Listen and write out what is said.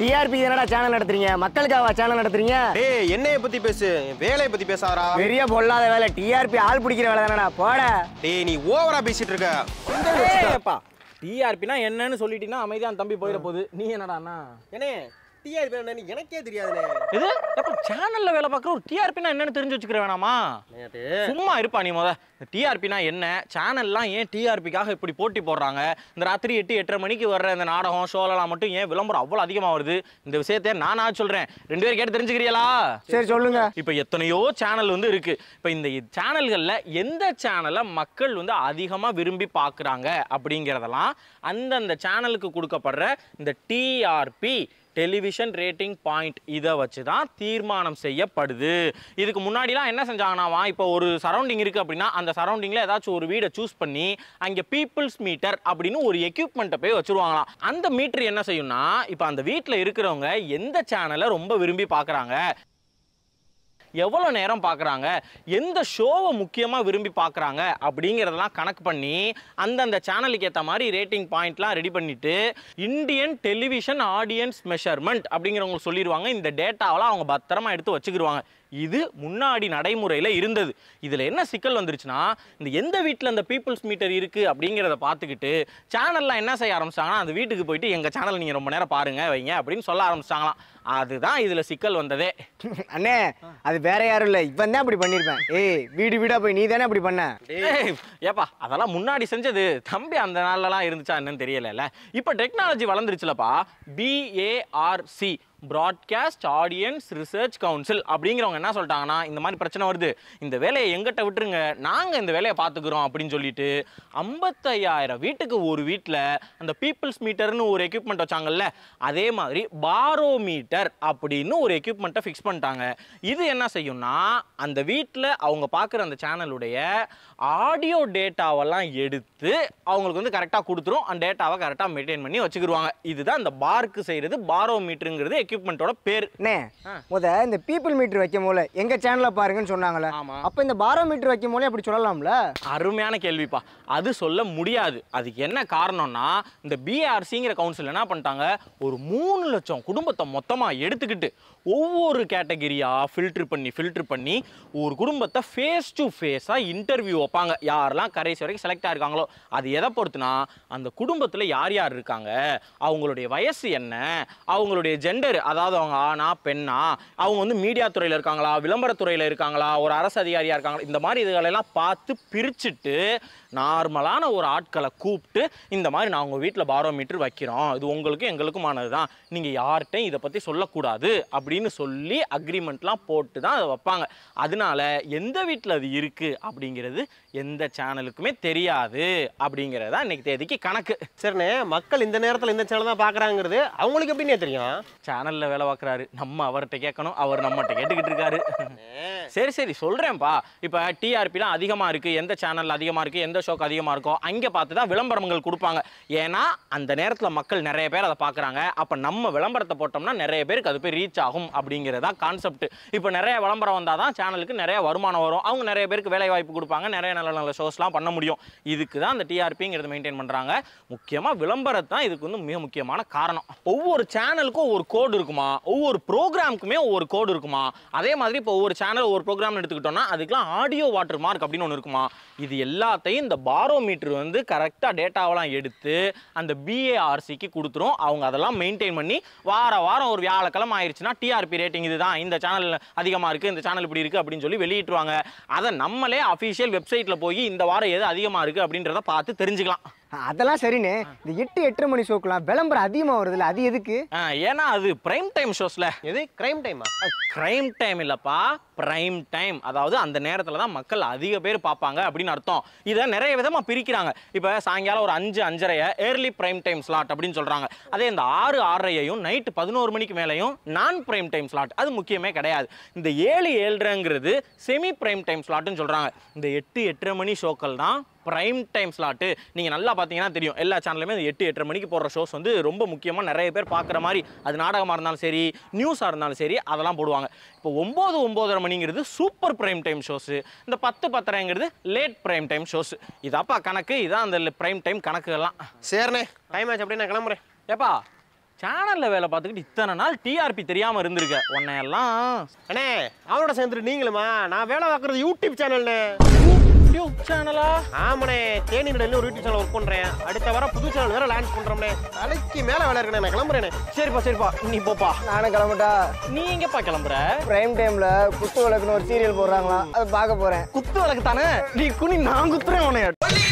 TRP என்னடா channel நடத்துறீங்க மக்களுக்காவா channel நடத்துறீங்க டேய் என்னைய பத்தி பேசு வேலைய பத்தி பேசாதடா பெரிய பொல்லாத வேலை டிஆர்பி ஆள் பிடிக்கிற வேலை தானடா போட டேய் நீ ஓவரா பேசிட்டு இருக்க டிஆர்பினா என்னன்னு சொல்லிட்டீங்கன்னா அமைதியா தம்பி போயிட போகுது நீ என்னடாண்ணா என்னே டிஆர்பி என்னன்னு எனக்கே தெரியாது இது எப்ப சேனல்ல வேலை பார்க்குற ஒரு டிஆர்பினா என்னன்னு தெரிஞ்சு வச்சுக்கிற வேணாமா சும்மா இருப்பா நீ முத டிஆர்பினா என்ன சேனல்லாம் ஏன் டிஆர்பிக்காக இப்படி போட்டி போடுறாங்க இந்த ராத்திரி எட்டு எட்டரை மணிக்கு வர்ற இந்த நாடகம் ஷோலலாம் மட்டும் ஏன் விளம்பரம் அவ்வளோ அதிகமாக வருது இந்த விஷயத்த நானா சொல்கிறேன் ரெண்டு பேரும் கேட்டு தெரிஞ்சுக்கிறியலா சரி சொல்லுங்க இப்போ எத்தனையோ சேனல் வந்து இருக்கு இப்போ இந்த சேனல்களில் எந்த சேனலை மக்கள் வந்து அதிகமாக விரும்பி பார்க்குறாங்க அப்படிங்கிறதெல்லாம் அந்தந்த சேனலுக்கு கொடுக்கப்படுற இந்த டிஆர்பி டெலிவிஷன் ரேட்டிங் பாயிண்ட் இதை வச்சு தான் தீர்மானம் செய்யப்படுது இதுக்கு முன்னாடிலாம் என்ன செஞ்சாங்கன்னாவா இப்போ ஒரு சரௌண்டிங் இருக்குது அப்படின்னா அந்த சரௌண்டிங்கில் ஏதாச்சும் ஒரு வீடை சூஸ் பண்ணி அங்கே பீப்புள்ஸ் மீட்டர் அப்படின்னு ஒரு எக்யூப்மெண்ட்டை போய் வச்சுருவாங்களாம் அந்த மீட்டர் என்ன செய்யும்னா இப்போ அந்த வீட்டில் இருக்கிறவங்க எந்த சேனலை ரொம்ப விரும்பி பார்க்குறாங்க எவ்வளோ நேரம் பார்க்குறாங்க எந்த ஷோவை முக்கியமாக விரும்பி பார்க்குறாங்க அப்படிங்கிறதெல்லாம் கணக்கு பண்ணி அந்தந்த சேனலுக்கு ஏற்ற மாதிரி ரேட்டிங் பாயிண்ட்லாம் ரெடி பண்ணிவிட்டு இந்தியன் டெலிவிஷன் ஆடியன்ஸ் மெஷர்மெண்ட் அப்படிங்கிறவங்க சொல்லிடுவாங்க இந்த டேட்டாவெல்லாம் அவங்க பத்திரமா எடுத்து வச்சுக்கிடுவாங்க இது முன்னாடி நடைமுறையில் இருந்தது இதில் என்ன சிக்கல் வந்துருச்சுன்னா இந்த எந்த வீட்டில் அந்த பீப்புள்ஸ் மீட்டர் இருக்குது அப்படிங்கிறத பார்த்துக்கிட்டு சேனல்லாம் என்ன செய்ய ஆரம்பிச்சாங்கன்னா அந்த வீட்டுக்கு போயிட்டு எங்கள் சேனல் நீங்கள் ரொம்ப நேரம் பாருங்க வைங்க அப்படின்னு சொல்ல ஆரம்பிச்சாங்களாம் அதுதான் இதில் சிக்கல் வந்ததே அண்ணே அது வேற யாரும் இல்லை இவன் தான் அப்படி பண்ணியிருப்பேன் ஏய் வீடு வீடாக போய் நீ தானே அப்படி பண்ண ஏப்பா அதெல்லாம் முன்னாடி செஞ்சது தம்பி அந்த நாள்லலாம் இருந்துச்சா என்னன்னு தெரியல இப்போ டெக்னாலஜி வளர்ந்துருச்சுலப்பா BARC broadcast audience research council அப்படிங்கிறவங்க என்ன சொல்லிட்டாங்கன்னா இந்த மாதிரி பிரச்சனை வருது இந்த வேலையை எங்கிட்ட விட்டுருங்க நாங்கள் இந்த வேலையை பார்த்துக்குறோம் அப்படின்னு சொல்லிட்டு ஐம்பத்தையாயிரம் வீட்டுக்கு ஒரு வீட்டில் அந்த பீப்புள்ஸ் மீட்டர்னு ஒரு எக்யூப்மெண்ட் வச்சாங்கல்ல அதே மாதிரி பாரோ மீட்டர் அப்படின்னு ஒரு எக்யூப்மெண்ட்டை ஃபிக்ஸ் பண்ணிட்டாங்க இது என்ன செய்யும்னா அந்த வீட்டில் அவங்க பார்க்குற அந்த சேனலுடைய ஆடியோ டேட்டாவெல்லாம் எடுத்து அவங்களுக்கு வந்து கரெக்டாக கொடுத்துரும் அந்த டேட்டாவை கரெக்டாக மெயின்டைன் பண்ணி வச்சுக்கிடுவாங்க இதுதான் அந்த பார்க்கு செய்கிறது பாரோ மீட்டருங்கிறது எக்யூப்மெண்ட்டோட பேர் நே முத இந்த பீப்புள் மீட்டர் வைக்கும் போல எங்க சேனல்ல பாருங்கன்னு சொன்னாங்கல்ல அப்ப இந்த பாரோ மீட்டர் வைக்கும் போல அப்படி சொல்லலாம்ல அருமையான கேள்விப்பா அது சொல்ல முடியாது அதுக்கு என்ன காரணம்னா இந்த பிஆர்சிங்கிற கவுன்சில் என்ன பண்ணிட்டாங்க ஒரு மூணு லட்சம் குடும்பத்தை மொத்தமா எடுத்துக்கிட்டு ஒவ்வொரு கேட்டகரியா ஃபில்டர் பண்ணி ஃபில்டர் பண்ணி ஒரு குடும்பத்தை ஃபேஸ் டு ஃபேஸாக இன்டர்வியூ வைப்பாங்க யாரெல்லாம் கரைசி வரைக்கும் செலக்ட் ஆயிருக்காங்களோ அது எதை பொறுத்துனா அந்த குடும்பத்தில் யார் யார் இருக்காங்க அவங்களுடைய வயசு என்ன அவங்களுடைய ஜெண்டர் அதாவது அவங்க ஆனா பெண்ணா அவங்க வந்து மீடியா துறையில் இருக்காங்களா விளம்பரத்துறையில் இருக்காங்களா ஒரு அரசு அதிகாரியாக இருக்காங்களா இந்த மாதிரி இதுகளெல்லாம் பார்த்து பிரிச்சுட்டு நார்மலான ஒரு ஆட்களை கூப்பிட்டு இந்த மாதிரி நான் உங்கள் வீட்டில் பாரோமீட்டர் வைக்கிறோம் இது உங்களுக்கும் எங்களுக்குமானது தான் நீங்கள் யார்கிட்டையும் இதை பற்றி சொல்லக்கூடாது அப்படின்னு சொல்லி அக்ரிமெண்ட்லாம் போட்டு தான் அதை வைப்பாங்க அதனால எந்த வீட்டில் அது இருக்குது அப்படிங்கிறது எந்த சேனலுக்குமே தெரியாது அப்படிங்கிறதா இன்னைக்கு தேதிக்கு கணக்கு சரிண்ணே மக்கள் இந்த நேரத்தில் இந்த சேனல் தான் பார்க்குறாங்கிறது அவங்களுக்கு எப்படின்னே தெரியும் சேனலில் வேலை பார்க்குறாரு நம்ம அவர்கிட்ட கேட்கணும் அவர் நம்மகிட்ட கேட்டுக்கிட்டு இருக்காரு சரி சரி சொல்கிறேன்ப்பா இப்போ டிஆர்பிலாம் அதிகமாக இருக்குது எந்த சேனல் அதிகமாக இருக்குது எந்த ஷோக்கு அதிகமாக இருக்கோ அங்கே பார்த்து தான் விளம்பரங்கள் கொடுப்பாங்க ஏன்னா அந்த நேரத்தில் மக்கள் நிறைய பேர் அதை பார்க்குறாங்க அப்போ நம்ம விளம்பரத்தை போட்டோம்னா நிறைய பேருக்கு அது போய் ரீச் ஆகும் அப்படிங்கிறதா கான்செப்ட் இப்போ நிறைய விளம்பரம் வந்தால் தான் சேனலுக்கு நிறைய வருமானம் வரும் அவங்க நிறைய பேருக்கு வேலை வாய்ப்பு கொடுப்பாங்க நிறைய நல்ல நல்ல ஷோஸ்லாம் பண்ண முடியும் இதுக்கு தான் அந்த டிஆர்பிங்கிறது மெயின்டைன் பண்ணுறாங்க முக்கியமாக விளம்பரத்தை தான் இதுக்கு வந்து மிக முக்கியமான காரணம் ஒவ்வொரு சேனலுக்கும் ஒவ்வொரு கோடு இருக்குமா ஒவ்வொரு ப்ரோக்ராமுக்குமே ஒவ்வொரு கோடு இருக்குமா அதே மாதிரி இப்போ ஒவ்வொரு சேனல் ஒரு ப்ரோக்ராம்னு எடுத்துக்கிட்டோம்னா அதுக்கெலாம் ஆடியோ வாட்டர் மார்க் அப்படின்னு ஒன்று இருக்குமா இது எல்லாத்தையும் இந்த பாரோமீட்டர் வந்து கரெக்டாக டேட்டாவெல்லாம் எடுத்து அந்த பிஏஆர்சிக்கு கொடுத்துரும் அவங்க அதெல்லாம் மெயின்டைன் பண்ணி வார வாரம் ஒரு வியாழக்கிழமை ஆயிடுச்சுன்னா டிஆர்பி ரேட்டிங் தான் இந்த சேனல் அதிகமாக இருக்குது இந்த சேனல் இப்படி இருக்குது அப்படின்னு சொல்லி வெளியிட்டுருவாங்க அதை நம்மளே அஃபிஷியல் வெப்சைட்டில் போய் இந்த வாரம் எது அதிகமாக இருக்குது அப்படின்றத பார்த்து தெரிஞ்சுக்கலாம் அதெல்லாம் சரிண்ணே இந்த எட்டு எட்டரை மணி ஷோக்கெல்லாம் விளம்பரம் அதிகமாக வருதுல்ல அது எதுக்கு ஏன்னா அது பிரைம் டைம் ஷோஸ்ல எது கிரைம் டைமா கிரைம் டைம் இல்லப்பா பிரைம் டைம் அதாவது அந்த நேரத்தில் தான் மக்கள் அதிக பேர் பார்ப்பாங்க அப்படின்னு அர்த்தம் இதை நிறைய விதமாக பிரிக்கிறாங்க இப்போ சாயங்காலம் ஒரு அஞ்சு அஞ்சரையை ஏர்லி பிரைம் டைம் ஸ்லாட் அப்படின்னு சொல்கிறாங்க அதே இந்த ஆறு ஆறரையையும் நைட்டு பதினோரு மணிக்கு மேலேயும் நான் பிரைம் டைம் ஸ்லாட் அது முக்கியமே கிடையாது இந்த ஏழு ஏழ்ரைங்கிறது செமி பிரைம் டைம் ஸ்லாட்னு சொல்கிறாங்க இந்த எட்டு எட்டரை மணி ஷோக்கள் தான் ப்ரைம் டைம் ஸ்லாட்டு நீங்கள் நல்லா பார்த்தீங்கன்னா தெரியும் எல்லா சேனலுமே எட்டு எட்டரை மணிக்கு போடுற ஷோஸ் வந்து ரொம்ப முக்கியமாக நிறைய பேர் பார்க்குற மாதிரி அது நாடகமாக இருந்தாலும் சரி நியூஸாக இருந்தாலும் சரி அதெல்லாம் போடுவாங்க இப்போ ஒம்பது ஒம்போதரை மணிங்கிறது சூப்பர் ப்ரைம் டைம் ஷோஸு இந்த பத்து பத்தரைங்கிறது லேட் ப்ரைம் டைம் ஷோஸ் இதாப்பா கணக்கு இதான் அந்த ப்ரைம் டைம் கணக்குகள்லாம் சேர்ணே டைம் ஆச்சு அப்படியே நான் கிளம்புறேன் ஏப்பா சேனலில் வேலை பார்த்துக்கிட்டு இத்தனை நாள் டிஆர்பி தெரியாமல் இருந்திருக்க உன்னையெல்லாம் அண்ணே அவரோட சேர்ந்துட்டு நீங்களுமா நான் வேலை பார்க்குறது யூடியூப் சேனல்ண்ணே யூடியூப் சேனலா ஆமாண்ணே தேனியில ஒரு யூடியூப் சேனல் ஒர்க் பண்றேன் அடுத்த வாரம் புது சேனல் வேற லான்ச் பண்றோம்னே தலைக்கு மேல வேலை இருக்கேன் நான் கிளம்புறேனே சரிப்பா சரிப்பா நீ போப்பா நானும் கிளம்பட்டா நீ எங்கப்பா கிளம்புற பிரைம் டைம்ல குத்து விளக்குன்னு ஒரு சீரியல் போடுறாங்களா அதை பார்க்க போறேன் குத்து விளக்கு தானே நீ குனி நான் குத்துறேன் உனைய